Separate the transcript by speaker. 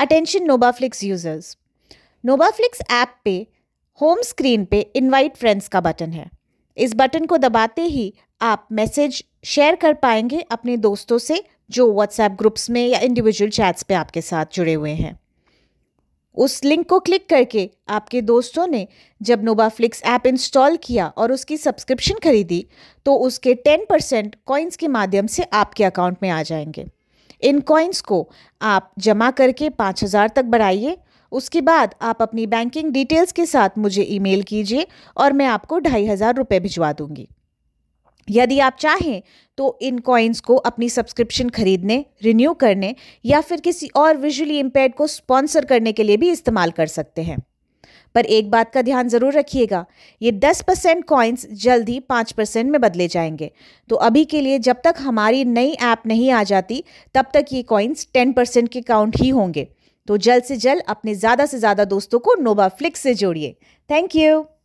Speaker 1: attention नोबाफ्लिक्स users नोबाफ्लिक्स app पे होम स्क्रीन पे इनवाइट फ्रेंड्स का बटन है इस बटन को दबाते ही आप मैसेज शेयर कर पाएंगे अपने दोस्तों से जो व्हाट्सएप ग्रुप्स में या इंडिविजुअल चैट्स पे आपके साथ जुड़े हुए हैं उस लिंक को क्लिक करके आपके दोस्तों ने जब नोबाफ्लिक्स ऐप इंस्टॉल किया और उसकी सब्सक्रिप्शन खरीदी तो उसके टेन परसेंट कॉइन्स के माध्यम से आपके अकाउंट में आ जाएंगे इन कॉइन्स को आप जमा करके पाँच हज़ार तक बढ़ाइए उसके बाद आप अपनी बैंकिंग डिटेल्स के साथ मुझे ईमेल कीजिए और मैं आपको ढाई हज़ार रुपये भिजवा दूँगी यदि आप चाहें तो इन कॉइन्स को अपनी सब्सक्रिप्शन खरीदने रिन्यू करने या फिर किसी और विजुअली इम्पेयर्ड को स्पॉन्सर करने के लिए भी इस्तेमाल कर सकते हैं पर एक बात का ध्यान ज़रूर रखिएगा ये 10 परसेंट कॉइन्स जल्द ही 5 परसेंट में बदले जाएंगे तो अभी के लिए जब तक हमारी नई ऐप नहीं आ जाती तब तक ये कॉइन्स 10 परसेंट के काउंट ही होंगे तो जल्द से जल्द अपने ज़्यादा से ज़्यादा दोस्तों को नोबा फ्लिक्स से जोड़िए थैंक यू